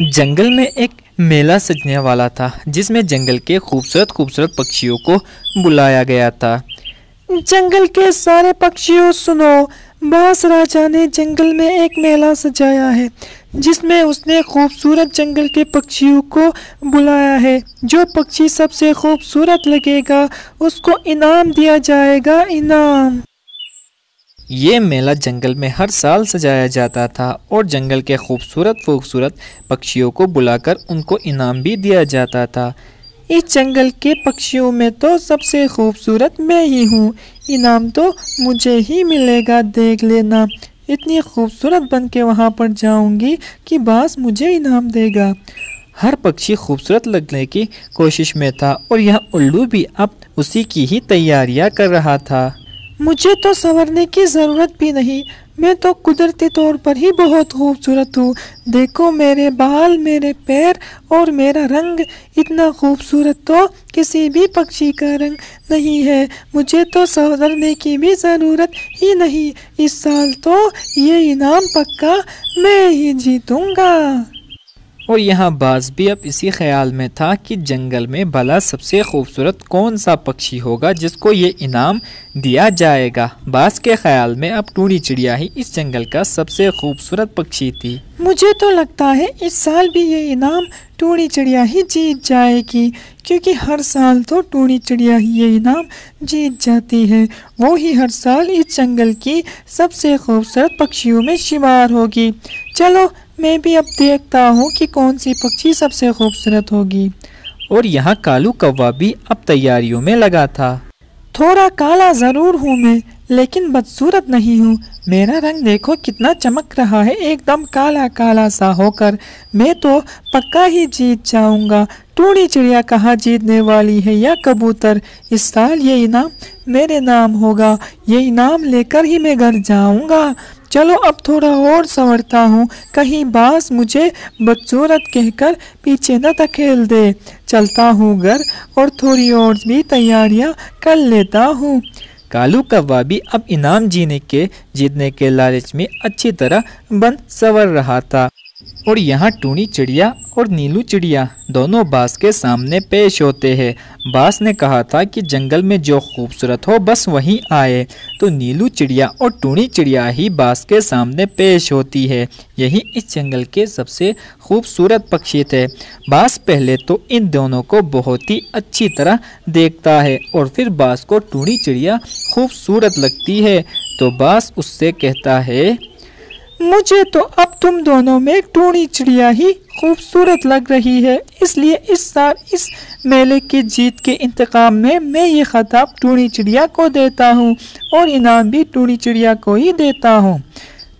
जंगल में एक मेला सजने वाला था जिसमें जंगल के खूबसूरत खूबसूरत पक्षियों को बुलाया गया था जंगल के सारे पक्षियों सुनो बास राजा ने जंगल में एक मेला सजाया है जिसमें उसने खूबसूरत जंगल के पक्षियों को बुलाया है जो पक्षी सबसे खूबसूरत लगेगा उसको इनाम दिया जाएगा इनाम ये मेला जंगल में हर साल सजाया जाता था और जंगल के खूबसूरत खूबसूरत पक्षियों को बुलाकर उनको इनाम भी दिया जाता था इस जंगल के पक्षियों में तो सबसे खूबसूरत मैं ही हूँ इनाम तो मुझे ही मिलेगा देख लेना इतनी खूबसूरत बन के वहाँ पर जाऊँगी कि बास मुझे इनाम देगा हर पक्षी खूबसूरत लगने की कोशिश में था और यह उल्लू भी अब उसी की ही तैयारियाँ कर रहा था मुझे तो संवरने की ज़रूरत भी नहीं मैं तो कुदरती तौर पर ही बहुत खूबसूरत हूँ देखो मेरे बाल मेरे पैर और मेरा रंग इतना खूबसूरत तो किसी भी पक्षी का रंग नहीं है मुझे तो संवरने की भी ज़रूरत ही नहीं इस साल तो ये इनाम पक्का मैं ही जीतूँगा और यहाँ बाज भी अब इसी ख्याल में था कि जंगल में भला सबसे खूबसूरत कौन सा पक्षी होगा जिसको ये इनाम दिया जाएगा बाज के ख्याल में अब टूरी चिड़िया ही इस जंगल का सबसे खूबसूरत पक्षी थी मुझे तो लगता है इस साल भी ये इनाम टूड़ी चिड़िया ही जीत जाएगी क्योंकि हर साल तो टूड़ी चिड़िया ही ये इनाम जीत जाती है वो ही हर साल इस जंगल की सबसे खूबसूरत पक्षियों में शुमार होगी चलो मैं भी अब देखता हूँ कि कौन सी पक्षी सबसे खूबसूरत होगी और यहाँ कालू कौवा भी अब तैयारियों में लगा था थोड़ा काला ज़रूर हूँ मैं लेकिन बदसूरत नहीं हूँ मेरा रंग देखो कितना चमक रहा है एकदम काला काला सा होकर मैं तो पक्का ही जीत जाऊँगा टूड़ी चिड़िया कहाँ जीतने वाली है या कबूतर इस साल ये इनाम मेरे नाम होगा ये इनाम लेकर ही मैं घर जाऊँगा चलो अब थोड़ा और संवरता हूँ कहीं बास मुझे बदसूरत कहकर पीछे न धकेल दे चलता हूँ घर और थोड़ी और भी तैयारियाँ कर लेता हूँ कालू कौवा भी अब इनाम जीने के जीतने के लालच में अच्छी तरह बन संवर रहा था और यहाँ टूनी चिड़िया और नीलू चिड़िया दोनों बास के सामने पेश होते हैं बास ने कहा था कि जंगल में जो खूबसूरत हो बस वहीं आए तो नीलू चिड़िया और टूनी चिड़िया ही बास के सामने पेश होती है यही इस जंगल के सबसे खूबसूरत पक्षी थे बास पहले तो इन दोनों को बहुत ही अच्छी तरह देखता है और फिर बास को टूनी चिड़िया खूबसूरत लगती है तो बास उससे कहता है मुझे तो तुम दोनों में टूणी चिड़िया ही खूबसूरत लग रही है इसलिए इस साल इस मेले की जीत के इंतकाम में मैं ये ख़ताब टूणी चिड़िया को देता हूँ और इनाम भी टूणी चिड़िया को ही देता हूँ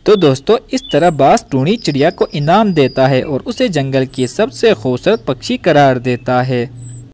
तो दोस्तों इस तरह बास टूणी चिड़िया को इनाम देता है और उसे जंगल की सबसे खूबसूरत पक्षी करार देता है